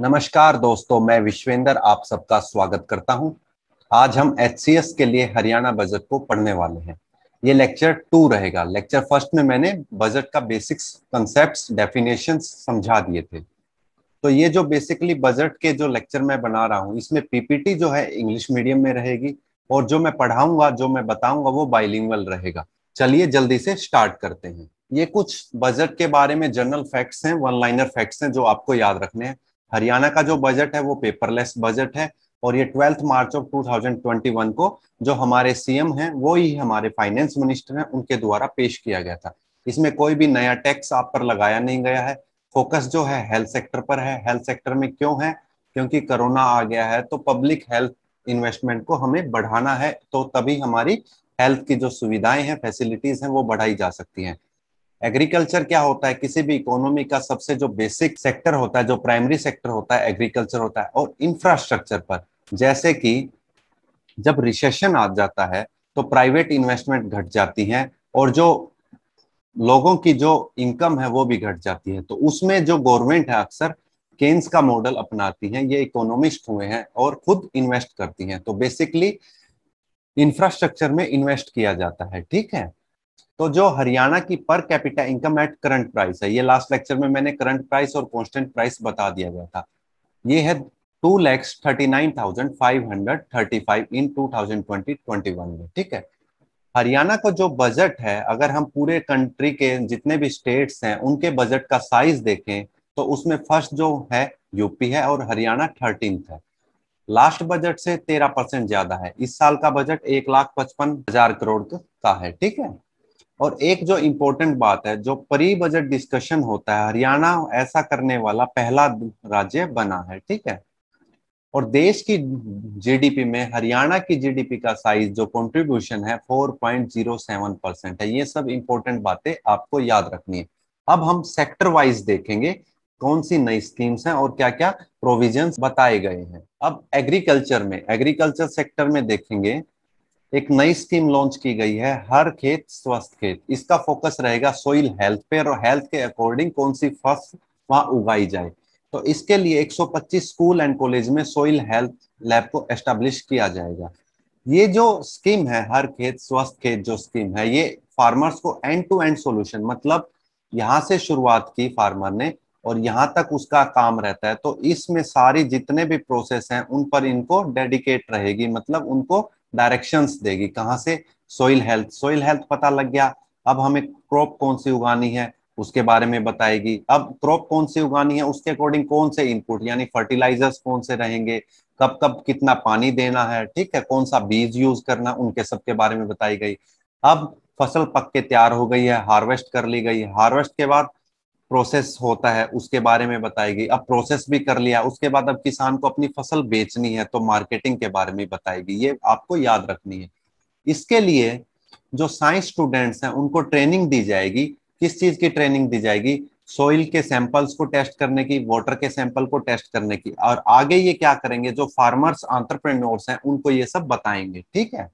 नमस्कार दोस्तों मैं विश्वेंद्र आप सबका स्वागत करता हूं आज हम एच के लिए हरियाणा बजट को पढ़ने वाले हैं ये लेक्चर टू रहेगा लेक्चर फर्स्ट में मैंने बजट का बेसिक्स कंसेप्ट डेफिनेशन समझा दिए थे तो ये जो बेसिकली बजट के जो लेक्चर मैं बना रहा हूँ इसमें पीपीटी जो है इंग्लिश मीडियम में रहेगी और जो मैं पढ़ाऊंगा जो मैं बताऊंगा वो बाइलिंगल रहेगा चलिए जल्दी से स्टार्ट करते हैं ये कुछ बजट के बारे में जनरल फैक्ट्स हैं वन लाइनर फैक्ट्स हैं जो आपको याद रखने हैं हरियाणा का जो बजट है वो पेपरलेस बजट है और ये ट्वेल्थ मार्च ऑफ 2021 को जो हमारे सीएम हैं वो ही हमारे फाइनेंस मिनिस्टर हैं उनके द्वारा पेश किया गया था इसमें कोई भी नया टैक्स आप पर लगाया नहीं गया है फोकस जो है हेल्थ सेक्टर पर है हेल्थ सेक्टर में क्यों है क्योंकि कोरोना आ गया है तो पब्लिक हेल्थ इन्वेस्टमेंट को हमें बढ़ाना है तो तभी हमारी हेल्थ की जो सुविधाएं हैं फैसिलिटीज हैं वो बढ़ाई जा सकती हैं एग्रीकल्चर क्या होता है किसी भी इकोनॉमी का सबसे जो बेसिक सेक्टर होता है जो प्राइमरी सेक्टर होता है एग्रीकल्चर होता है और इंफ्रास्ट्रक्चर पर जैसे कि जब रिसेशन आ जाता है तो प्राइवेट इन्वेस्टमेंट घट जाती है और जो लोगों की जो इनकम है वो भी घट जाती है तो उसमें जो गवर्नमेंट है अक्सर केन्स का मॉडल अपनाती है ये इकोनॉमिस्ट हुए हैं और खुद इन्वेस्ट करती हैं तो बेसिकली इंफ्रास्ट्रक्चर में इन्वेस्ट किया जाता है ठीक है तो जो हरियाणा की per capita income at current price है ये लास्ट लेक्चर में मैंने करंट प्राइस और कॉन्स्टेंट प्राइस बता दिया गया था ये है two lakhs thirty nine thousand five hundred thirty five in two thousand twenty twenty one में ठीक है हरियाणा का जो बजट है अगर हम पूरे कंट्री के जितने भी स्टेट्स हैं उनके बजट का साइज देखें तो उसमें फर्स्ट जो है यूपी है और हरियाणा थर्टीन है लास्ट बजट से तेरह परसेंट ज्यादा है इस साल का बजट एक लाख पचपन हजार करोड़ का है ठीक है और एक जो इम्पोर्टेंट बात है जो प्री बजट डिस्कशन होता है हरियाणा ऐसा करने वाला पहला राज्य बना है ठीक है और देश की जीडीपी में हरियाणा की जीडीपी का साइज जो कंट्रीब्यूशन है 4.07 परसेंट है ये सब इंपॉर्टेंट बातें आपको याद रखनी है अब हम सेक्टर वाइज देखेंगे कौन सी नई स्कीम्स हैं और क्या क्या प्रोविजन बताए गए हैं अब एग्रीकल्चर में एग्रीकल्चर सेक्टर में देखेंगे एक नई स्कीम लॉन्च की गई है हर खेत स्वस्थ खेत इसका फोकस रहेगा सोइल हेल्थ पे और हेल्थ के अकॉर्डिंग कौन सी फसल वहां उगाई जाए तो इसके लिए 125 स्कूल एंड कॉलेज में सोइल हेल्थ लैब को एस्टेब्लिश किया जाएगा ये जो स्कीम है हर खेत स्वस्थ खेत जो स्कीम है ये फार्मर्स को एंड टू एंड सोल्यूशन मतलब यहाँ से शुरुआत की फार्मर ने और यहाँ तक उसका काम रहता है तो इसमें सारी जितने भी प्रोसेस हैं उन पर इनको डेडिकेट रहेगी मतलब उनको डायरेक्शंस देगी कहाँ से सोइल हेल्थ सोइल हेल्थ पता लग गया अब हमें क्रॉप कौन सी उगानी है उसके बारे में बताएगी अब क्रॉप कौन सी उगानी है उसके अकॉर्डिंग कौन से इनपुट यानी फर्टिलाइजर्स कौन से रहेंगे कब कब कितना पानी देना है ठीक है कौन सा बीज यूज करना उनके सबके बारे में बताई गई अब फसल पक के तैयार हो गई है हार्वेस्ट कर ली गई है हार्वेस्ट के बाद प्रोसेस होता है उसके बारे में बताएगी अब प्रोसेस भी कर लिया उसके बाद अब किसान को अपनी फसल बेचनी है तो मार्केटिंग के बारे में बताएगी ये आपको याद रखनी है इसके लिए जो साइंस स्टूडेंट्स हैं उनको ट्रेनिंग दी जाएगी किस चीज की ट्रेनिंग दी जाएगी सोइल के सैंपल्स को टेस्ट करने की वाटर के सैंपल को टेस्ट करने की और आगे ये क्या करेंगे जो फार्मर्स आंट्रप्रेन्योर्स हैं उनको ये सब बताएंगे ठीक है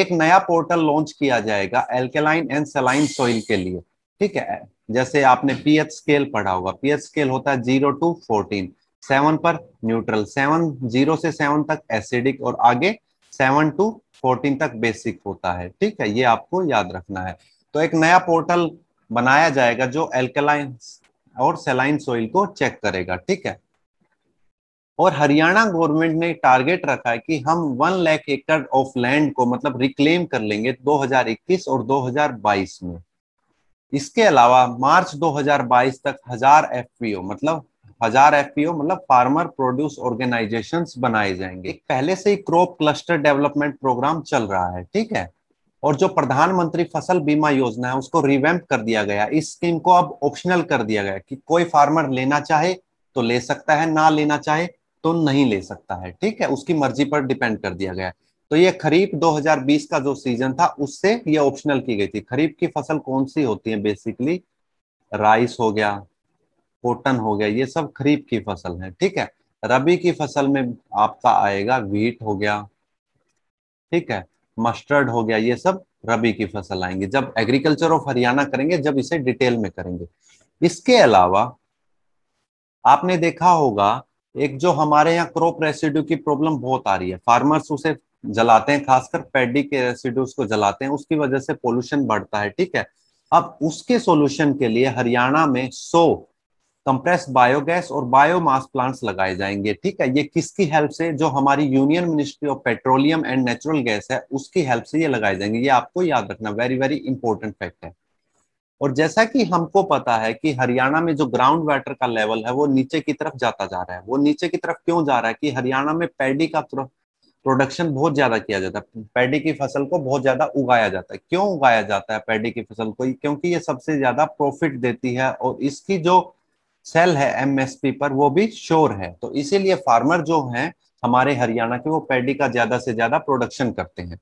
एक नया पोर्टल लॉन्च किया जाएगा एल्केलाइन एंड सेलाइन सोइल के लिए ठीक है जैसे आपने पीएच स्केल पढ़ा होगा पीएच स्केल होता है जीरो टू फोर्टीन सेवन पर न्यूट्रल सेवन जीरो से सेवन तक एसिडिक और आगे सेवन टू फोर्टीन तक बेसिक होता है ठीक है ये आपको याद रखना है तो एक नया पोर्टल बनाया जाएगा जो एल्कलाइन और सेलाइन सोइल को चेक करेगा ठीक है और हरियाणा गवर्नमेंट ने टारगेट रखा है कि हम वन लाख एकड़ ऑफ लैंड को मतलब रिक्लेम कर लेंगे 2021 और 2022 में इसके अलावा मार्च 2022 तक हजार एफपीओ मतलब हजार एफपीओ मतलब फार्मर प्रोड्यूस ऑर्गेनाइजेशन बनाए जाएंगे पहले से ही क्रॉप क्लस्टर डेवलपमेंट प्रोग्राम चल रहा है ठीक है और जो प्रधानमंत्री फसल बीमा योजना है उसको रिवैम्प कर दिया गया इस स्कीम को अब ऑप्शनल कर दिया गया कि कोई फार्मर लेना चाहे तो ले सकता है ना लेना चाहे तो नहीं ले सकता है ठीक है उसकी मर्जी पर डिपेंड कर दिया गया है तो ये खरीफ 2020 का जो सीजन था उससे ये ऑप्शनल की गई थी खरीफ की फसल कौन सी होती है बेसिकली राइस हो गया कॉटन हो गया ये सब खरीफ की फसल है ठीक है रबी की फसल में आपका आएगा व्हीट हो गया ठीक है मस्टर्ड हो गया ये सब रबी की फसल आएंगी जब एग्रीकल्चर ऑफ हरियाणा करेंगे जब इसे डिटेल में करेंगे इसके अलावा आपने देखा होगा एक जो हमारे यहाँ क्रॉप रेसिड्यू की प्रॉब्लम बहुत आ रही है फार्मर्स उसे जलाते हैं खासकर पैडी के रेसिड्यूज को जलाते हैं उसकी वजह से पोल्यूशन बढ़ता है ठीक है अब उसके सॉल्यूशन के लिए हरियाणा में 100 कंप्रेस बायोगैस और बायोमास प्लांट्स लगाए जाएंगे ठीक है ये किसकी हेल्प से जो हमारी union ministry of petroleum and natural gas है उसकी हेल्प से ये लगाए जाएंगे ये आपको याद रखना वेरी वेरी इंपॉर्टेंट फैक्ट है और जैसा कि हमको पता है कि हरियाणा में जो ग्राउंड वाटर का लेवल है वो नीचे की तरफ जाता जा रहा है वो नीचे की तरफ क्यों जा रहा है कि हरियाणा में पैडी का प्रोडक्शन बहुत ज्यादा किया जाता है पैडी की फसल को बहुत ज्यादा उगाया जाता है क्यों उगाया जाता है पैडी की फसल को क्योंकि ये सबसे ज्यादा प्रॉफिट देती है और इसकी जो सेल है एमएसपी पर वो भी श्योर है तो इसीलिए फार्मर जो हैं हमारे हरियाणा के वो पैडी का ज्यादा से ज्यादा प्रोडक्शन करते हैं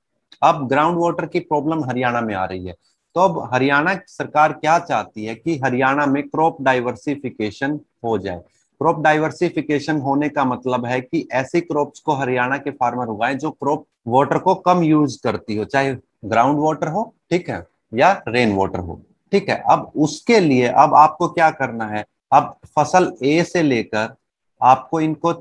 अब ग्राउंड वाटर की प्रॉब्लम हरियाणा में आ रही है तो अब हरियाणा सरकार क्या चाहती है कि हरियाणा में क्रॉप डाइवर्सिफिकेशन हो जाए क्रॉप डाइवर्सिफिकेशन होने का मतलब है कि ऐसे क्रॉप्स को हरियाणा के फार्मर उगाएं जो क्रॉप वाटर को कम यूज करती हो चाहे ग्राउंड वाटर हो ठीक है या रेन वाटर हो ठीक है अब उसके लिए अब आपको क्या करना है अब फसल ए से लेकर आपको इनको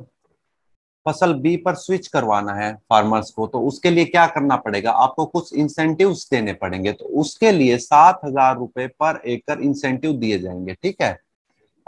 फसल बी पर स्विच करवाना है फार्मर्स को तो उसके लिए क्या करना पड़ेगा आपको कुछ इंसेंटिव देने पड़ेंगे तो उसके लिए सात हजार रुपए पर एकड़ इंसेंटिव दिए जाएंगे ठीक है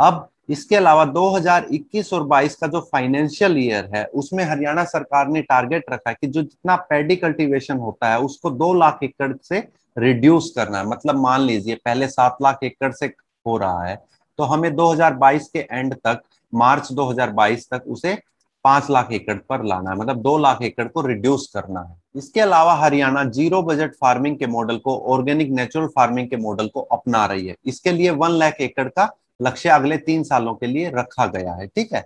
अब इसके अलावा 2021 और 22 का जो फाइनेंशियल ईयर है उसमें हरियाणा सरकार ने टारगेट रखा है कि जो जितना पैडी कल्टीवेशन होता है उसको दो लाख एकड़ से रिड्यूस करना है मतलब मान लीजिए पहले सात लाख एकड़ से हो रहा है तो हमें 2022 के एंड तक मार्च 2022 तक उसे पांच लाख एकड़ पर लाना है मतलब दो लाख एकड़ को रिड्यूस करना है इसके अलावा हरियाणा जीरो बजट फार्मिंग के मॉडल को ऑर्गेनिक नेचुरल फार्मिंग के मॉडल को अपना रही है इसके लिए वन लाख एकड़ का लक्ष्य अगले तीन सालों के लिए रखा गया है ठीक है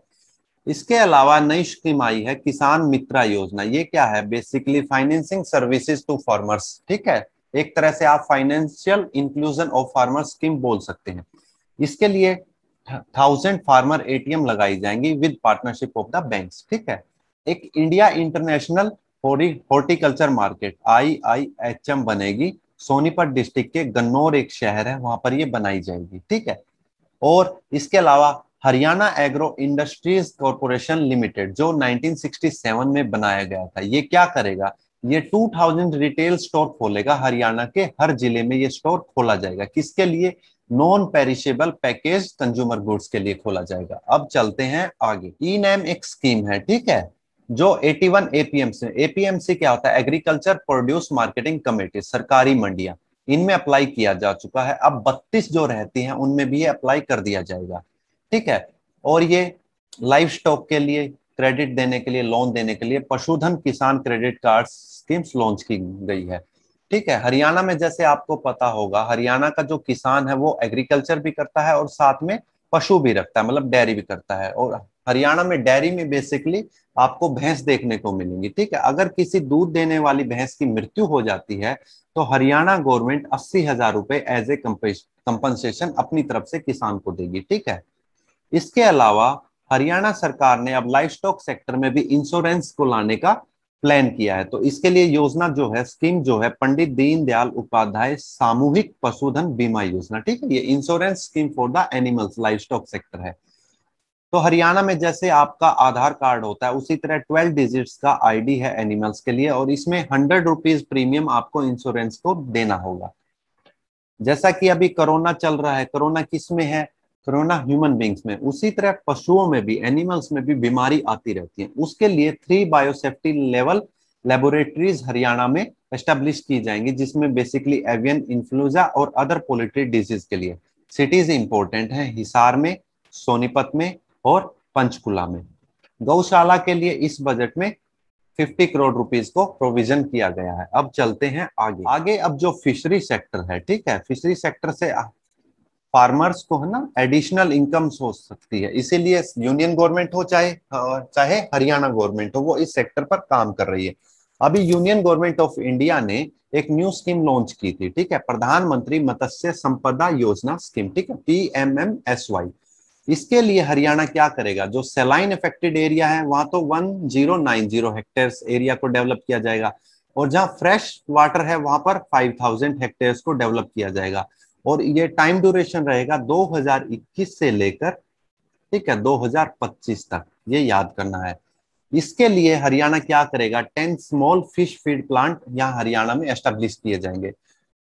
इसके अलावा नई स्कीम आई है किसान मित्रा योजना ये क्या है basically financing services to farmers ठीक है एक तरह से आप financial inclusion of farmer scheme बोल सकते हैं इसके लिए थाउजेंड फार्मर एटीएम लगाई जाएंगी with partnership of the bank ठीक है एक India international horticulture market I I H M बनेगी सोनीपत डिस्ट्रिक्ट के गन्नौर एक शहर है वहां पर ये बनाई जाएगी ठीक है और इसके अलावा Haryana agro industries corporation limited जो 1967 में बनाया गया था ये क्या करेगा ये 2000 रिटेल स्टोर खोलेगा हरियाणा के हर जिले में ये स्टोर खोला जाएगा किसके लिए non perishable package consumer goods के लिए खोला जाएगा अब चलते हैं आगे ई e नैम एक स्कीम है ठीक है जो 81 एपीएमसी एपीएमसी क्या होता है एग्रीकल्चर प्रोड्यूस मार्केटिंग कमेटी सरकारी मंडिया इनमें अप्लाई किया जा चुका है अब 32 जो रहती हैं उनमें भी ये अप्लाई कर दिया जाएगा ठीक है और ये लाइफ स्टॉक के लिए क्रेडिट देने के लिए लोन देने के लिए पशुधन किसान क्रेडिट कार्ड स्कीम्स लॉन्च की गई है ठीक है हरियाणा में जैसे आपको पता होगा हरियाणा का जो किसान है वो एग्रीकल्चर भी करता है और साथ में पशु भी रखता है मतलब डेयरी भी करता है और हरियाणा में डेयरी में बेसिकली आपको भैंस देखने को मिलेंगी ठीक है अगर किसी दूध देने वाली भैंस की मृत्यु हो जाती है तो हरियाणा गवर्नमेंट अस्सी हजार रुपए एज ए कंपनसेशन अपनी तरफ से किसान को देगी ठीक है इसके अलावा हरियाणा सरकार ने अब लाइफ स्टॉक सेक्टर में भी इंश्योरेंस को लाने का प्लान किया है तो इसके लिए योजना जो है स्कीम जो है पंडित दीनदयाल उपाध्याय सामूहिक पशुधन बीमा योजना ठीक है ये insurance scheme for the animals livestock sector है तो हरियाणा में जैसे आपका आधार कार्ड होता है उसी तरह ट्वेल्व डिजिट्स का आईडी है एनिमल्स के लिए और इसमें हंड्रेड रुपीज प्रीमियम आपको इंश्योरेंस को देना होगा जैसा कि अभी कोरोना चल रहा है कोरोना किस में है कोरोना ह्यूमन बींग्स में उसी तरह पशुओं में भी एनिमल्स में भी बीमारी आती रहती है उसके लिए three biosafety level laboratories Haryana में एस्टेब्लिश की जाएंगी जिसमें बेसिकली एवियन इन्फ्लुएंजा और अदर पोलिट्री डिजीज के लिए सिटीज इंपॉर्टेंट है हिसार में सोनीपत में और पंचकुला में गौशाला के लिए इस बजट में 50 करोड़ रुपीस को प्रोविजन किया गया है अब चलते हैं आगे आगे अब जो फिशरी सेक्टर है ठीक है फिशरी सेक्टर से फार्मर्स को है ना एडिशनल इनकम हो सकती है इसीलिए यूनियन गवर्नमेंट हो चाहे चाहे हरियाणा गवर्नमेंट हो वो इस सेक्टर पर काम कर रही है अभी यूनियन गवर्नमेंट ऑफ इंडिया ने एक न्यू स्कीम लॉन्च की थी ठीक है प्रधानमंत्री मत्स्य संपदा योजना स्कीम ठीक है P M M S Y इसके लिए हरियाणा क्या करेगा जो सेलाइन इफेक्टेड एरिया है वहां तो 1090 हेक्टेयर्स एरिया को डेवलप किया जाएगा और जहां फ्रेश वाटर है वहां पर 5000 हेक्टेयर्स को डेवलप किया जाएगा और ये टाइम ड्यूरेशन रहेगा 2021 से लेकर ठीक है 2025 तक ये याद करना है इसके लिए हरियाणा क्या करेगा ten small fish feed plant यहाँ हरियाणा में एस्टेब्लिश किए जाएंगे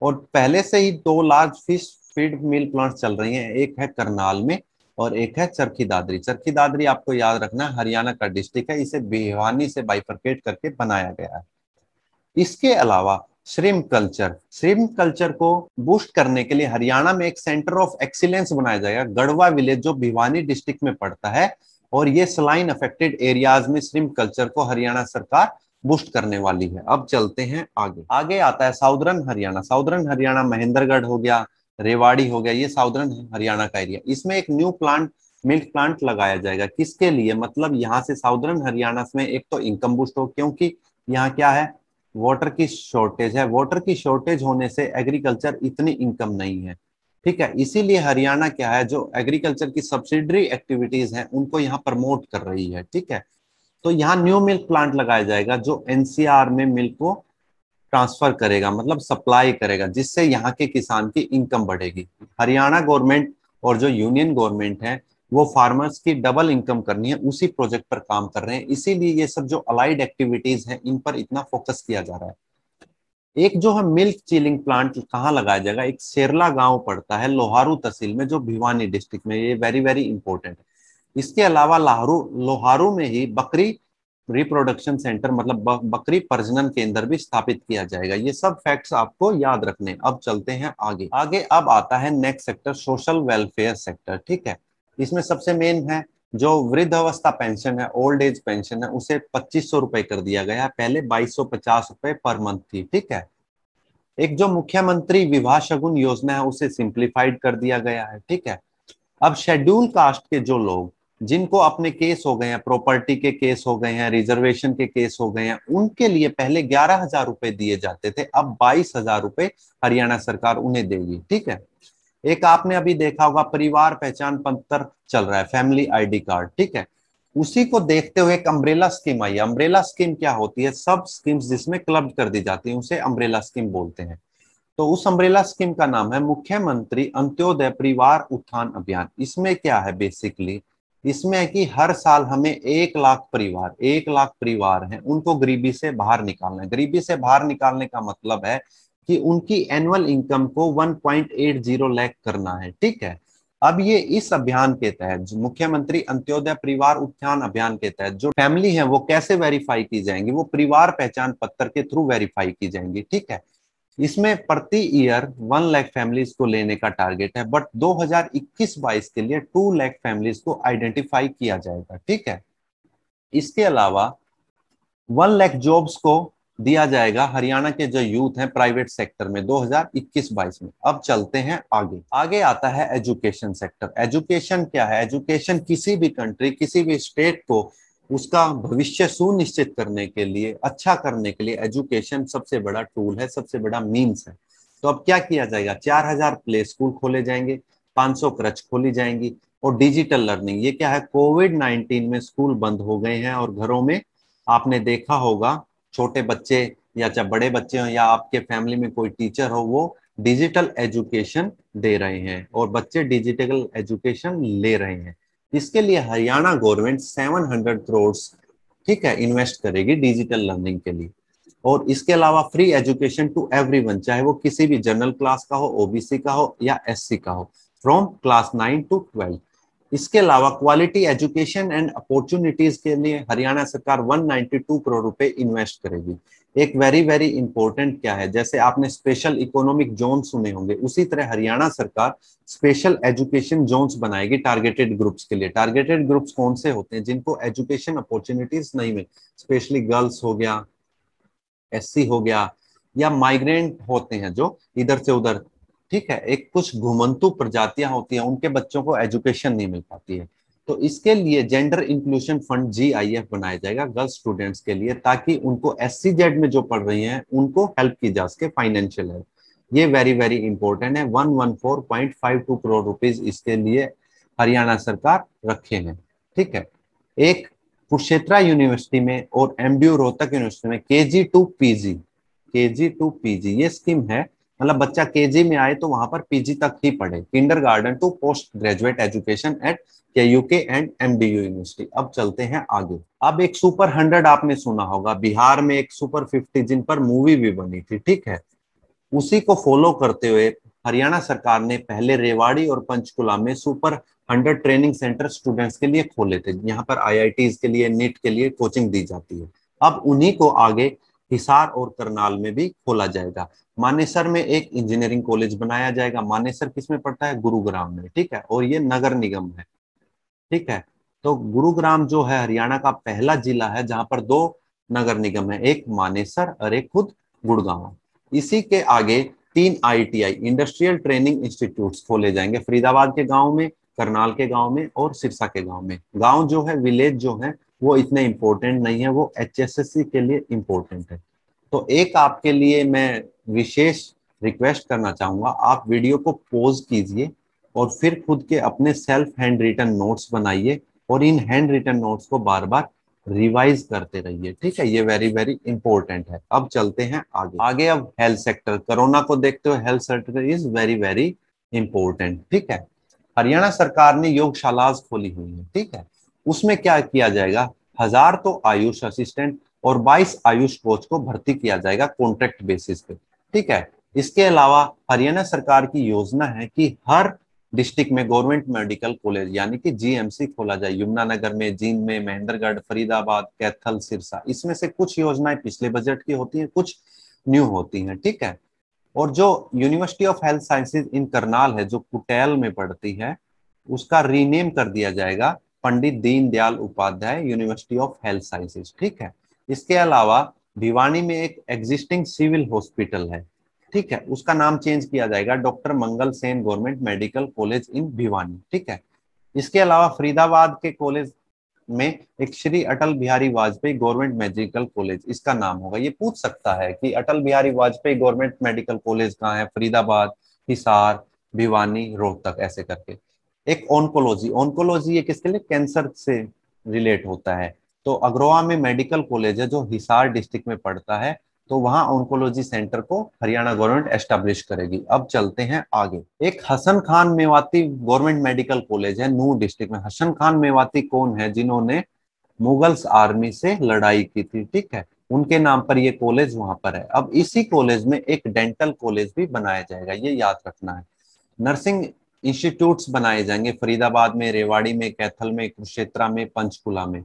और पहले से ही दो large fish feed mill plant चल रही हैं एक है करनाल में और एक है चरखी दादरी चरखी दादरी आपको याद रखना हरियाणा का डिस्ट्रिक्ट है इसे भिवानी से बाइफर्केट करके बनाया गया है इसके अलावा श्रिम कल्चर श्रिम कल्चर को बूस्ट करने के लिए हरियाणा में एक सेंटर ऑफ एक्सीलेंस बनाया जाएगा गढ़वा विलेज जो भिवानी डिस्ट्रिक्ट में पड़ता है और ये सलाइन अफेक्टेड एरियाज में श्रिम कल्चर को हरियाणा सरकार बूस्ट करने वाली है अब चलते हैं आगे आगे आता है साउदर्न हरियाणा साउदर्न हरियाणा महेंद्रगढ़ हो गया रेवाड़ी हो गया ये साउदर्न हरियाणा का एरिया इसमें एक न्यू प्लांट मिल्क प्लांट लगाया जाएगा किसके लिए मतलब यहाँ से साउदर्न हरियाणा में एक तो इनकम बूस्ट हो क्योंकि यहाँ क्या है वाटर की शॉर्टेज है वाटर की शॉर्टेज होने से एग्रीकल्चर इतनी इनकम नहीं है ठीक है इसीलिए हरियाणा क्या है जो एग्रीकल्चर की सब्सिडरी एक्टिविटीज हैं उनको यहाँ प्रमोट कर रही है ठीक है तो यहाँ न्यू मिल्क प्लांट लगाया जाएगा जो एनसीआर में मिल्क को ट्रांसफर करेगा मतलब सप्लाई करेगा जिससे यहाँ के किसान की इनकम बढ़ेगी हरियाणा गवर्नमेंट और जो यूनियन गवर्नमेंट है वो फार्मर्स की डबल इनकम करनी है उसी प्रोजेक्ट पर काम कर रहे हैं इसीलिए ये सब जो अलाइड एक्टिविटीज हैं इन पर इतना फोकस किया जा रहा है एक जो है मिल्क चीलिंग प्लांट कहाँ लगाया जाएगा एक शेरला गांव पड़ता है लोहारू तहसील में जो भिवानी डिस्ट्रिक्ट में ये वेरी वेरी इंपॉर्टेंट है इसके अलावा लाहरू लोहारू में ही बकरी रिप्रोडक्शन सेंटर मतलब बकरी प्रजनन केंद्र भी स्थापित किया जाएगा ये सब फैक्ट्स आपको याद रखने अब चलते हैं आगे आगे अब आता है next sector social welfare sector ठीक है इसमें सबसे मेन है जो वृद्ध अवस्था पेंशन है ओल्ड एज पेंशन है उसे पच्चीस सौ रुपए कर दिया गया है पहले बाईस सौ पचास रुपए पर मंथ थी ठीक है एक जो मुख्यमंत्री विवाह शगुन योजना है उसे सिंप्लीफाइड कर दिया गया है ठीक है अब शेड्यूल कास्ट के जो लोग जिनको अपने केस हो गए हैं प्रॉपर्टी के केस हो गए हैं रिजर्वेशन के केस हो गए हैं उनके लिए पहले ग्यारह हजार रुपए दिए जाते थे अब बाईस हजार रुपए हरियाणा सरकार उन्हें देगी ठीक है एक आपने अभी देखा होगा परिवार पहचान पत्र चल रहा है फैमिली आईडी कार्ड ठीक है उसी को देखते हुए एक अम्ब्रेला स्कीम आई अम्ब्रेला स्कीम क्या होती है सब स्कीम जिसमें क्लब कर दी जाती है उसे अम्ब्रेला स्कीम बोलते हैं तो उस अम्ब्रेला स्कीम का नाम है मुख्यमंत्री अंत्योदय परिवार उत्थान अभियान इसमें क्या है बेसिकली इसमें है कि हर साल हमें एक लाख परिवार एक लाख परिवार हैं उनको गरीबी से बाहर निकालना है गरीबी से बाहर निकालने का मतलब है कि उनकी एनुअल इनकम को 1.80 लैख करना है ठीक है अब ये इस अभियान के तहत मुख्यमंत्री अंत्योदय परिवार उत्थान अभियान के तहत जो फैमिली है वो कैसे वेरीफाई की जाएंगी वो परिवार पहचान पत्र के थ्रू वेरीफाई की जाएंगी ठीक है इसमें प्रति ईयर वन लाख फैमिलीज को लेने का टारगेट है बट 2021-22 के लिए टू लाख फैमिलीज को आइडेंटिफाई किया जाएगा ठीक है इसके अलावा वन लाख जॉब्स को दिया जाएगा हरियाणा के जो यूथ हैं प्राइवेट सेक्टर में 2021-22 में अब चलते हैं आगे आगे आता है एजुकेशन सेक्टर एजुकेशन क्या है एजुकेशन किसी भी कंट्री किसी भी स्टेट को उसका भविष्य सुनिश्चित करने के लिए अच्छा करने के लिए एजुकेशन सबसे बड़ा टूल है सबसे बड़ा मीन्स है तो अब क्या किया जाएगा चार हजार प्ले स्कूल खोले जाएंगे 500 क्रच खोली जाएंगी और डिजिटल लर्निंग ये क्या है कोविड 19 में स्कूल बंद हो गए हैं और घरों में आपने देखा होगा छोटे बच्चे या चाहे बड़े बच्चे हो या आपके फैमिली में कोई टीचर हो वो डिजिटल एजुकेशन दे रहे हैं और बच्चे डिजिटल एजुकेशन ले रहे हैं इसके लिए हरियाणा गवर्नमेंट 700 करोड़ ठीक है इन्वेस्ट करेगी डिजिटल लर्निंग के लिए और इसके अलावा फ्री एजुकेशन टू एवरीवन चाहे वो किसी भी जनरल क्लास का हो ओबीसी का हो या एससी का हो from class nine to twelve इसके अलावा क्वालिटी एजुकेशन एंड अपॉर्चुनिटीज के लिए हरियाणा सरकार 192 करोड़ रुपए इन्वेस्ट करेगी एक वेरी वेरी इंपॉर्टेंट क्या है जैसे आपने स्पेशल इकोनॉमिक जोन सुने होंगे उसी तरह हरियाणा सरकार स्पेशल एजुकेशन जोन्स बनाएगी टारगेटेड ग्रुप्स के लिए टारगेटेड ग्रुप्स कौन से होते हैं जिनको एजुकेशन अपॉर्चुनिटीज नहीं मिल स्पेशली गर्ल्स हो गया एस हो गया या माइग्रेंट होते हैं जो इधर से उधर ठीक है एक कुछ घुमंतु प्रजातियां होती हैं उनके बच्चों को एजुकेशन नहीं मिल पाती है तो इसके लिए जेंडर इंक्लूशन फंड जी बनाया जाएगा गर्ल्स स्टूडेंट्स के लिए ताकि उनको एस में जो पढ़ रही हैं उनको हेल्प की जा सके फाइनेंशियल हेल्प ये वेरी वेरी इंपॉर्टेंट है 114.52 करोड़ रुपीस इसके लिए हरियाणा सरकार रखे हैं ठीक है एक कुशेत्रा यूनिवर्सिटी में और एमडीयू रोहतक यूनिवर्सिटी में के G to PG K G to PG ये स्कीम है मतलब बच्चा केजी में आए तो वहां पर पीजी तक ही पढ़े kindergarten to post graduate education at या यूके एंड एमडीयू यूनिवर्सिटी अब चलते हैं आगे अब एक सुपर हंड्रेड आपने सुना होगा बिहार में एक सुपर फिफ्टी जिन पर मूवी भी बनी थी ठीक है उसी को फॉलो करते हुए हरियाणा सरकार ने पहले रेवाड़ी और पंचकुला में super hundred training centre students के लिए खोले थे यहाँ पर आई के लिए नीट के लिए कोचिंग दी जाती है अब उन्हीं को आगे हिसार और करनाल में भी खोला जाएगा मानेसर में एक इंजीनियरिंग कॉलेज बनाया जाएगा मानेसर किसमें पड़ता है गुरुग्राम में ठीक है और ये नगर निगम है ठीक है तो गुरुग्राम जो है हरियाणा का पहला जिला है जहां पर दो नगर निगम है एक मानेसर और एक खुद गुड़गांव इसी के आगे तीन आईटीआई इंडस्ट्रियल ट्रेनिंग इंस्टीट्यूट खोले जाएंगे फरीदाबाद के गांव में करनाल के गांव में और सिरसा के गांव में गांव जो है विलेज जो है वो इतने इंपॉर्टेंट नहीं है वो एच के लिए इंपॉर्टेंट है तो एक आपके लिए मैं विशेष रिक्वेस्ट करना चाहूंगा आप वीडियो को पोज कीजिए और फिर खुद के अपने सेल्फ हैंड रिटन नोट्स बनाइए और इन हैंड रिटन नोट्स को बार बार रिवाइज करते रहिए ठीक है ये वेरी वेरी इंपॉर्टेंट है अब चलते हैं आगे आगे अब हेल्थ सेक्टर कोरोना को देखते हुए health sector is very very important ठीक है हरियाणा सरकार ने योगशालाज खोली हुई है ठीक है उसमें क्या किया जाएगा हजार तो आयुष असिस्टेंट और 22 आयुष कोच को भर्ती किया जाएगा कॉन्ट्रैक्ट बेसिस पे ठीक है इसके अलावा हरियाणा सरकार की योजना है कि हर डिस्ट्रिक्ट में गवर्नमेंट मेडिकल कॉलेज यानी कि जीएमसी खोला जाए यमुनानगर में जींद में महेंद्रगढ़ फरीदाबाद कैथल सिरसा इसमें से कुछ योजनाएं पिछले बजट की होती हैं कुछ न्यू होती हैं ठीक है और जो university of health sciences in Karnal है जो कुटैल में पढ़ती है उसका रीनेम कर दिया जाएगा Pandit Deendayal Upadhyaya university of health sciences ठीक है इसके अलावा भिवानी में एक एग्जिस्टिंग सिविल हॉस्पिटल है ठीक है उसका नाम चेंज किया जाएगा doctor Mangal Sen government medical college in Bhiwani ठीक है इसके अलावा फरीदाबाद के कॉलेज में एक Shri Atal Bihari Vajpayee government medical college इसका नाम होगा ये पूछ सकता है कि Atal Bihari Vajpayee government medical college कहाँ है फरीदाबाद हिसार भिवानी रोहतक ऐसे करके एक ऑनकोलॉजी ऑनकोलॉजी ये किसके लिए कैंसर से रिलेट होता है तो अग्रोवा में मेडिकल कॉलेज है जो हिसार डिस्ट्रिक्ट में पड़ता है तो वहां ऑन्कोलॉजी सेंटर को हरियाणा गवर्नमेंट एस्टेब्लिश करेगी अब चलते हैं आगे एक Hasan Khan Mewati government medical college है नू डिस्ट्रिक्ट में हसन खान मेवाती कौन है जिन्होंने मुगल्स आर्मी से लड़ाई की थी ठीक है उनके नाम पर ये कॉलेज वहां पर है अब इसी कॉलेज में एक डेंटल कॉलेज भी बनाया जाएगा ये याद रखना है नर्सिंग इंस्टीट्यूट्स बनाए जाएंगे फरीदाबाद में रेवाड़ी में कैथल में कुरुक्षेत्रा में पंचकुला में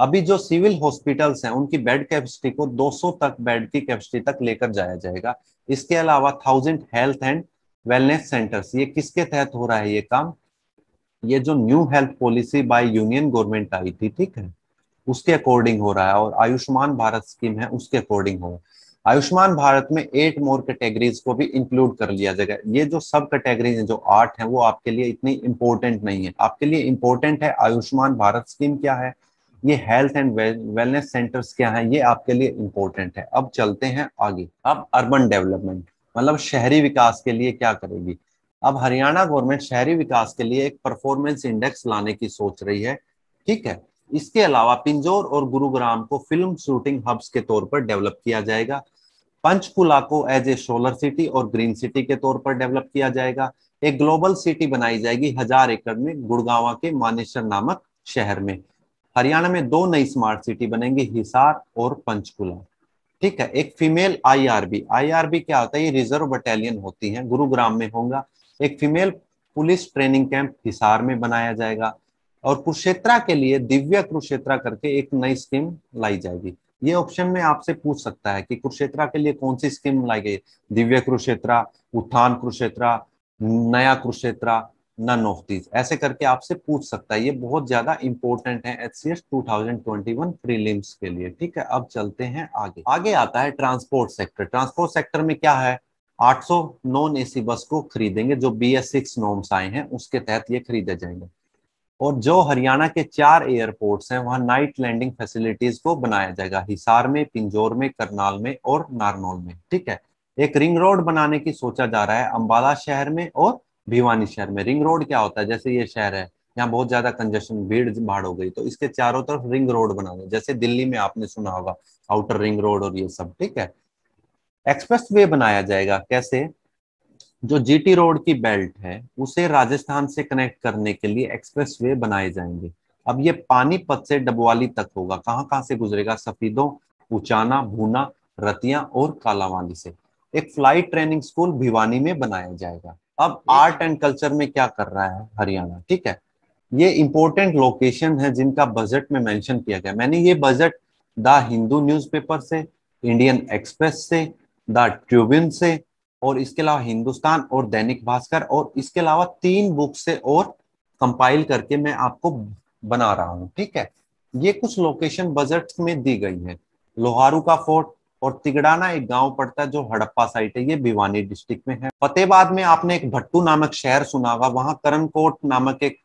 अभी जो सिविल हॉस्पिटल्स हैं उनकी बेड कैपेसिटी को 200 तक बेड की कैपेसिटी तक लेकर जाया जाएगा इसके अलावा thousand health and wellness centres ये किसके तहत हो रहा है ये काम ये जो new health policy by union government आई थी ठीक है उसके अकॉर्डिंग हो रहा है और आयुष्मान भारत स्कीम है उसके अकॉर्डिंग हो रहा है आयुष्मान भारत में एट मोर कैटेगरीज को भी इंक्लूड कर लिया जाएगा ये जो सब कैटेगरीज हैं जो आठ हैं वो आपके लिए इतनी इंपॉर्टेंट नहीं है आपके लिए इंपॉर्टेंट है आयुष्मान भारत स्कीम क्या है ये हेल्थ एंड वेलनेस सेंटर्स क्या है ये आपके लिए इंपॉर्टेंट है अब चलते हैं आगे अब अर्बन डेवलपमेंट मतलब शहरी विकास के लिए क्या करेगी अब हरियाणा गवर्नमेंट शहरी विकास के लिए एक परफॉर्मेंस इंडेक्स लाने की सोच रही है ठीक है इसके अलावा पिंजौर और गुरुग्राम को फिल्म शूटिंग हब्स के तौर पर डेवलप किया जाएगा पंचकुला को एज ए सोलर सिटी और ग्रीन सिटी के तौर पर डेवलप किया जाएगा एक ग्लोबल सिटी बनाई जाएगी हजार एकड़ में गुड़गावा के मानेसर नामक शहर में हरियाणा में दो नई स्मार्ट सिटी बनेंगे हिसार और पंचकुला ठीक है एक फीमेल आईआरबी आईआरबी क्या होता है ये रिजर्व बटालियन होती है गुरुग्राम में होगा एक female police training camp Hisar में बनाया जाएगा और कुरुक्षेत्रा के लिए दिव्या कुरुक्षेत्रा करके एक नई स्कीम लाई जाएगी ये ऑप्शन में आपसे पूछ सकता है कि कुरुक्षेत्रा के लिए कौन सी स्कीम लाई गई दिव्य कुरुक्षेत्रा उत्थान कुरुक्षेत्रा नया कुरुक्षेत्रा नन ऑफ दीज ऐसे करके आपसे पूछ सकता है ये बहुत ज्यादा इंपॉर्टेंट है H C S two thousand twenty one prelims के लिए ठीक है अब चलते हैं आगे आगे आता है ट्रांसपोर्ट सेक्टर ट्रांसपोर्ट सेक्टर में क्या है 800 नॉन एसी बस को खरीदेंगे जो बी एस सिक्स नॉर्म्स आए हैं उसके तहत ये खरीदे जाएंगे और जो हरियाणा के चार एयरपोर्ट्स हैं वहां नाइट लैंडिंग फैसिलिटीज को बनाया जाएगा हिसार में पिंजौर में करनाल में और नारनौल में ठीक है एक रिंग रोड बनाने की सोचा जा रहा है अम्बाला शहर में और भिवानी शहर में रिंग रोड क्या होता है जैसे ये शहर है यहाँ बहुत ज्यादा कंजेशन भीड़ भाड़ हो गई तो इसके चारों तरफ रिंग रोड बना दो जैसे दिल्ली में आपने सुना होगा आउटर रिंग रोड और ये सब ठीक है एक्सप्रेस वे बनाया जाएगा कैसे जो जीटी रोड की बेल्ट है उसे राजस्थान से कनेक्ट करने के लिए एक्सप्रेस वे बनाए जाएंगे अब ये पानीपत से डबवाली तक होगा कहाँ कहाँ से गुजरेगा सफीदों उचाना भूना रतिया और कालावानी से एक फ्लाइट ट्रेनिंग स्कूल भिवानी में बनाया जाएगा अब आर्ट एंड कल्चर में क्या कर रहा है हरियाणा ठीक है ये इंपॉर्टेंट लोकेशन है जिनका बजट में मेंशन किया गया मैंने ये बजट द हिंदू न्यूज़पेपर से इंडियन एक्सप्रेस से द ट्रिब्यून से और इसके अलावा हिंदुस्तान और दैनिक भास्कर और इसके अलावा तीन बुक से और कंपाइल करके मैं आपको बना रहा हूँ ठीक है ये कुछ लोकेशन बजट में दी गई है लोहारू का फोर्ट और तिगड़ाना एक गांव पड़ता है जो हड़प्पा साइट है ये भिवानी डिस्ट्रिक्ट में है फतेहबाद में आपने एक भट्टू नामक शहर सुना होगा वहां करनकोट नामक एक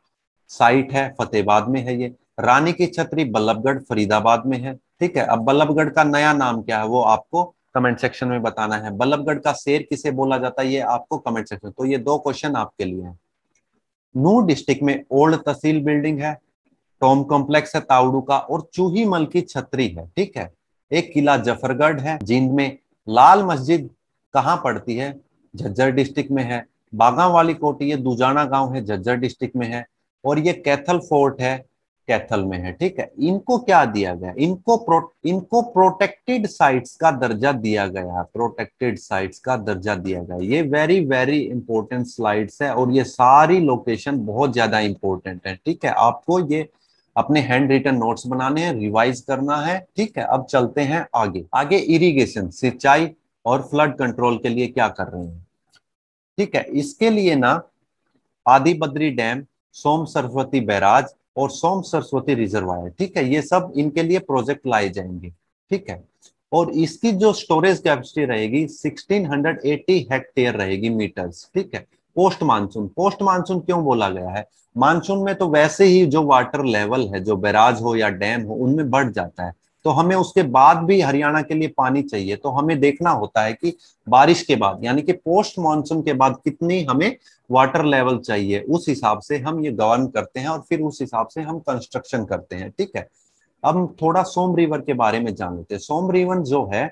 साइट है फतेहबाद में है ये रानी की छतरी बल्लभगढ़ फरीदाबाद में है ठीक है अब बल्लभगढ़ का नया नाम क्या है वो आपको कमेंट सेक्शन में बताना है बल्लभगढ़ का शेर किसे बोला जाता है ये आपको कमेंट सेक्शन तो ये दो क्वेश्चन आपके लिए हैं नू डिस्ट्रिक्ट में ओल्ड तहसील बिल्डिंग है टॉम कॉम्प्लेक्स है ताउडू का और चूहीमल की छतरी है ठीक है एक किला जफरगढ़ है जींद में लाल मस्जिद कहाँ पड़ती है झज्जर डिस्ट्रिक्ट में है बागा वाली कोटी ये दुजाना गांव है झज्जर डिस्ट्रिक्ट में है और ये कैथल फोर्ट है कैथल में है ठीक है इनको क्या दिया गया इनको प्रो, इनको प्रोटेक्टेड साइट्स का दर्जा दिया गया है प्रोटेक्टेड साइट्स का दर्जा दिया गया ये वेरी वेरी इंपॉर्टेंट स्लाइड्स है और ये सारी लोकेशन बहुत ज्यादा इंपॉर्टेंट है ठीक है आपको ये अपने हैंड रिटर्न नोट्स बनाने हैं रिवाइज करना है ठीक है अब चलते हैं आगे आगे इरिगेशन सिंचाई और फ्लड कंट्रोल के लिए क्या कर रहे हैं ठीक है इसके लिए ना आदि बद्री डैम सोम सरस्वती बैराज और सोम सरस्वती रिजर्वायर ठीक है ये सब इनके लिए प्रोजेक्ट लाए जाएंगे ठीक है और इसकी जो स्टोरेज कैपेसिटी रहेगी 1680 हेक्टेयर रहेगी मीटर्स ठीक है पोस्ट मानसून पोस्ट मानसून क्यों बोला गया है मानसून में तो वैसे ही जो वाटर लेवल है जो बैराज हो या डैम हो उनमें बढ़ जाता है तो हमें उसके बाद भी हरियाणा के लिए पानी चाहिए तो हमें देखना होता है कि बारिश के बाद यानी कि पोस्ट मानसून के बाद कितनी हमें वाटर लेवल चाहिए उस हिसाब से हम ये गवर्न करते हैं और फिर उस हिसाब से हम कंस्ट्रक्शन करते हैं ठीक है अब थोड़ा सोम रिवर के बारे में जान लेते हैं सोम रिवर जो है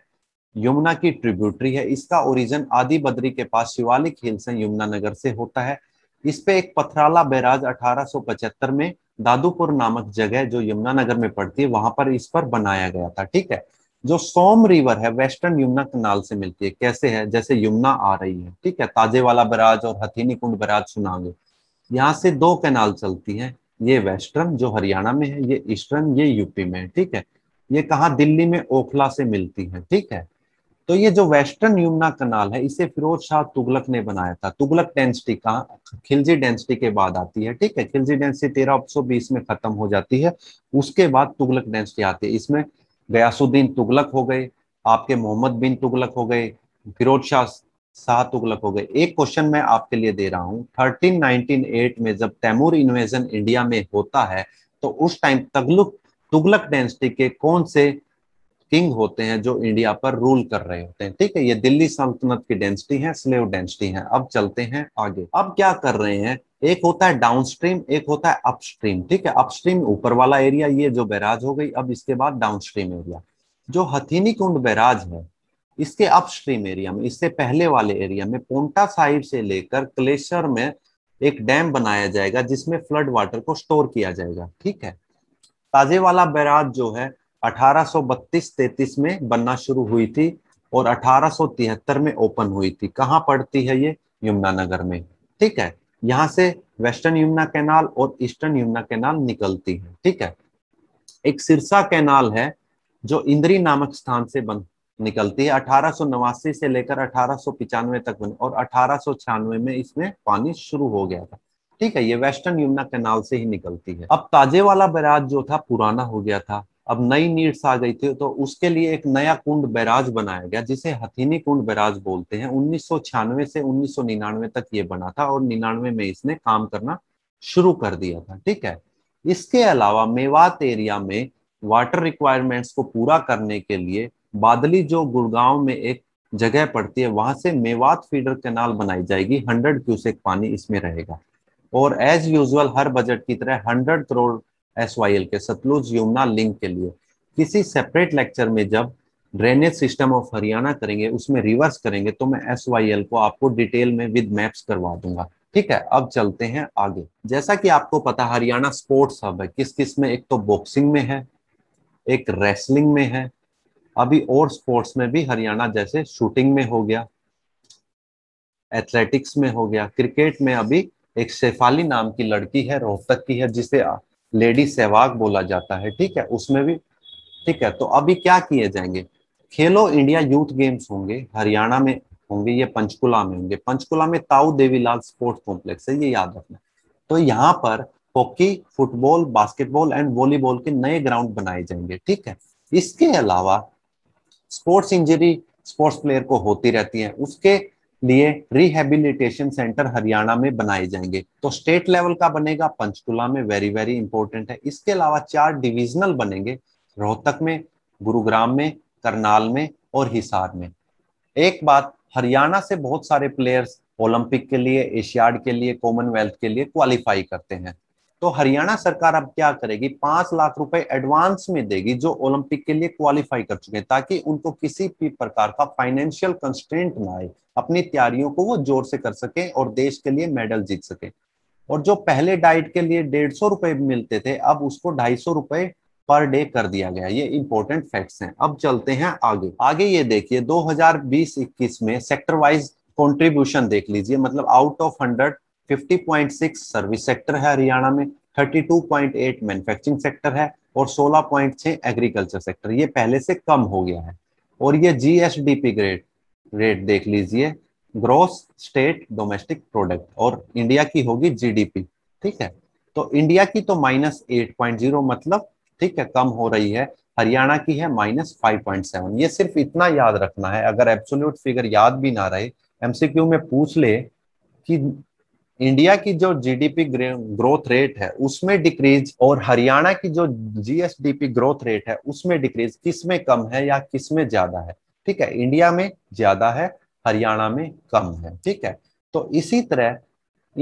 यमुना की ट्रिब्यूटरी है इसका ओरिजिन आदि बद्री के पास शिवालिक हिल यमुना यमुनानगर से होता है इस पे एक पथराला बैराज 1875 में दादूपुर नामक जगह जो यमुनानगर में पड़ती है वहां पर इस पर बनाया गया था ठीक है जो सोम रिवर है वेस्टर्न यमुना कनाल से मिलती है कैसे है जैसे यमुना आ रही है ठीक है ताजेवाला बराज और हथीनी कुंड बराज सुनागे यहाँ से दो कैनाल चलती है ये वेस्टर्न जो हरियाणा में है ये ईस्टर्न ये यूपी में है ठीक है ये कहा दिल्ली में ओखला से मिलती है ठीक है तो ये जो वेस्टर्न यमुना कनाल है इसे फिरोज शाह तुगलक ने बनाया था तुगलक डेंसिटी का खिलजी डेंसिटी के बाद आती है ठीक है खिलजी डेंसिटी तेरह सौ बीस में खत्म हो जाती है उसके बाद तुगलक डेंसिटी आती है इसमें गयासुद्दीन तुगलक हो गए आपके मोहम्मद बिन तुगलक हो गए फिरोज शाह शाह तुगलक हो गए एक क्वेश्चन मैं आपके लिए दे रहा हूँ थर्टीन में जब तैमूर इन्वेजन इंडिया में होता है तो उस टाइम तगलुक तुगलक डेंसिटी के कौन से किंग होते हैं जो इंडिया पर रूल कर रहे होते हैं ठीक है ये दिल्ली सल्तनत की डेंसिटी है स्लेव डेंसिटी है अब चलते हैं आगे अब क्या कर रहे हैं एक होता है डाउन स्ट्रीम एक होता है अपस्ट्रीम ठीक है अपस्ट्रीम ऊपर वाला एरिया ये जो बैराज हो गई अब इसके बाद डाउन स्ट्रीम एरिया जो हथीनी कुंड बैराज है इसके अपस्ट्रीम एरिया में इससे पहले वाले एरिया में पोंटा साहिब से लेकर क्लेशर में एक डैम बनाया जाएगा जिसमें फ्लड वाटर को स्टोर किया जाएगा ठीक है ताजे वाला बैराज जो है 1832-33 में बनना शुरू हुई थी और 1873 में ओपन हुई थी कहाँ पड़ती है ये यमुनानगर में ठीक है यहाँ से वेस्टर्न यमुना कैनाल और ईस्टर्न यमुना कैनाल निकलती है ठीक है एक सिरसा कैनाल है जो इंद्री नामक स्थान से बन निकलती है अठारह से लेकर अठारह तक बने और अठारह में इसमें पानी शुरू हो गया था ठीक है ये वेस्टर्न यमुना कैनाल से ही निकलती है अब ताजे वाला बैराज जो था पुराना हो गया था अब नई नीड्स आ गई थी तो उसके लिए एक नया कुंड बैराज बनाया गया जिसे हथीनी कुंड बैराज बोलते हैं उन्नीस से उन्नीस तक ये बना था और निन्यानवे में इसने काम करना शुरू कर दिया था ठीक है इसके अलावा मेवात एरिया में वाटर रिक्वायरमेंट्स को पूरा करने के लिए बादली जो गुड़गांव में एक जगह पड़ती है वहां से मेवात फीडर कैनाल बनाई जाएगी हंड्रेड क्यूसेक पानी इसमें रहेगा और एज यूजल हर बजट की तरह hundred crore S Y L के सतलुज यमुना लिंक के लिए किसी सेपरेट लेक्चर में जब ड्रेनेज सिस्टम ऑफ हरियाणा करेंगे उसमें रिवर्स करेंगे तो मैं एस वाई एल को आपको डिटेल में विद मैप्स करवा दूंगा ठीक है अब चलते हैं आगे जैसा कि आपको पता हरियाणा स्पोर्ट्स हब है किस किस में एक तो बॉक्सिंग में है एक रेसलिंग में है अभी और स्पोर्ट्स में भी हरियाणा जैसे शूटिंग में हो गया एथलेटिक्स में हो गया क्रिकेट में अभी एक शेफाली नाम की लड़की है रोहतक की है जिसे लेडी सहवाग बोला जाता है ठीक है उसमें भी ठीक है तो अभी क्या किए जाएंगे खेलो इंडिया यूथ गेम्स होंगे हरियाणा में होंगे ये पंचकुला में होंगे पंचकुला में ताऊ देवीलाल स्पोर्ट्स कॉम्प्लेक्स है ये याद रखना तो यहाँ पर hockey football basketball and volleyball के नए ग्राउंड बनाए जाएंगे ठीक है इसके अलावा स्पोर्ट्स इंजरी स्पोर्ट्स प्लेयर को होती रहती है उसके लिए रिहेबिलिटेशन सेंटर हरियाणा में बनाए जाएंगे तो स्टेट लेवल का बनेगा पंचकुला में वेरी वेरी इंपॉर्टेंट है इसके अलावा चार डिविजनल बनेंगे रोहतक में गुरुग्राम में करनाल में और हिसार में एक बात हरियाणा से बहुत सारे प्लेयर्स ओलंपिक के लिए एशियाड के लिए कॉमनवेल्थ के लिए क्वालिफाई करते हैं तो हरियाणा सरकार अब क्या करेगी पांच लाख रुपए एडवांस में देगी जो ओलंपिक के लिए क्वालिफाई कर चुके हैं ताकि उनको किसी भी प्रकार का फाइनेंशियल कंस्टेंट ना आए अपनी तैयारियों को वो जोर से कर सके और देश के लिए मेडल जीत सके और जो पहले डाइट के लिए डेढ़ सौ रुपए मिलते थे अब उसको ढाई सौ रुपए पर डे कर दिया गया ये इंपॉर्टेंट फैक्ट्स हैं अब चलते हैं आगे आगे ये देखिए 2020-21 में सेक्टर वाइज कंट्रीब्यूशन देख लीजिए मतलब out of hundred 50.6 service sector है हरियाणा में 32.8 मैन्युफैक्चरिंग सेक्टर है और 16.6 एग्रीकल्चर सेक्टर ये पहले से कम हो गया है और ये जीएसडीपी ग्रेड रेट देख लीजिए ग्रॉस स्टेट डोमेस्टिक प्रोडक्ट और इंडिया की होगी जीडीपी ठीक है तो इंडिया की तो माइनस मतलब ठीक है कम हो रही है हरियाणा की है माइनस फाइव पॉइंट सेवन ये सिर्फ इतना याद रखना है अगर एब्सोल्यूट फिगर याद भी ना रहे एमसीक्यू में पूछ ले कि इंडिया की जो जीडीपी ग्रोथ रेट है उसमें डिक्रीज और हरियाणा की जो जीएसडीपी ग्रोथ रेट है उसमें डिक्रीज किस में कम है या किस में ज्यादा है ठीक है इंडिया में ज्यादा है हरियाणा में कम है ठीक है तो इसी तरह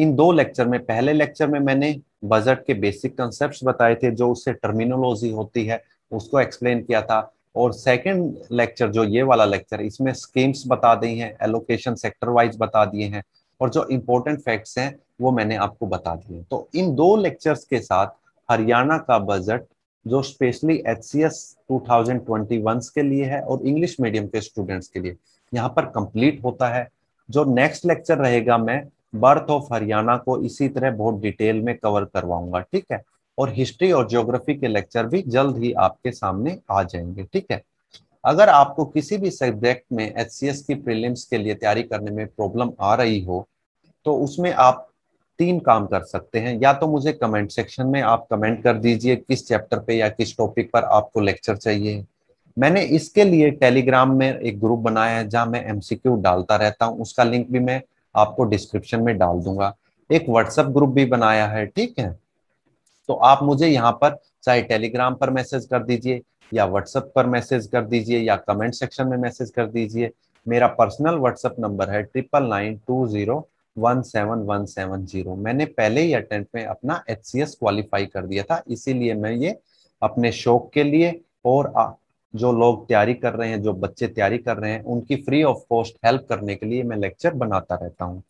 इन दो लेक्चर में पहले लेक्चर में मैंने बजट के बेसिक कंसेप्ट बताए थे जो उससे टर्मिनोलॉजी होती है उसको एक्सप्लेन किया था और सेकेंड लेक्चर जो ये वाला लेक्चर इसमें स्कीम्स बता दी हैं एलोकेशन सेक्टर वाइज बता दिए हैं और जो इम्पोर्टेंट फैक्ट्स हैं वो मैंने आपको बता दिए तो इन दो लेक्चर्स के साथ हरियाणा का बजट जो specially H C S two thousand twenty one के लिए है और इंग्लिश मीडियम के स्टूडेंट्स के लिए यहाँ पर कंप्लीट होता है जो नेक्स्ट लेक्चर रहेगा मैं बर्थ ऑफ हरियाणा को इसी तरह बहुत डिटेल में कवर करवाऊंगा ठीक है और हिस्ट्री और ज्योग्राफी के लेक्चर भी जल्द ही आपके सामने आ जाएंगे ठीक है अगर आपको किसी भी सब्जेक्ट में एच की प्रीलिम्स के लिए तैयारी करने में प्रॉब्लम आ रही हो तो उसमें आप तीन काम कर सकते हैं या तो मुझे कमेंट सेक्शन में आप कमेंट कर दीजिए किस चैप्टर पे या किस टॉपिक पर आपको लेक्चर चाहिए मैंने इसके लिए टेलीग्राम में एक ग्रुप बनाया है जहां मैं एमसीक्यू डालता रहता हूं उसका लिंक भी मैं आपको डिस्क्रिप्शन में डाल दूंगा एक व्हाट्सएप ग्रुप भी बनाया है ठीक है तो आप मुझे यहाँ पर चाहे टेलीग्राम पर मैसेज कर दीजिए या व्हाट्सएप पर मैसेज कर दीजिए या कमेंट सेक्शन में मैसेज कर दीजिए मेरा पर्सनल व्हाट्सएप नंबर है triple nine two zero one seven one seven zero मैंने पहले ही अटेम्प्ट में अपना एच सी एस क्वालिफाई कर दिया था इसीलिए मैं ये अपने शौक के लिए और आ, जो लोग तैयारी कर रहे हैं जो बच्चे तैयारी कर रहे हैं उनकी फ्री ऑफ कॉस्ट हेल्प करने के लिए मैं लेक्चर बनाता रहता हूँ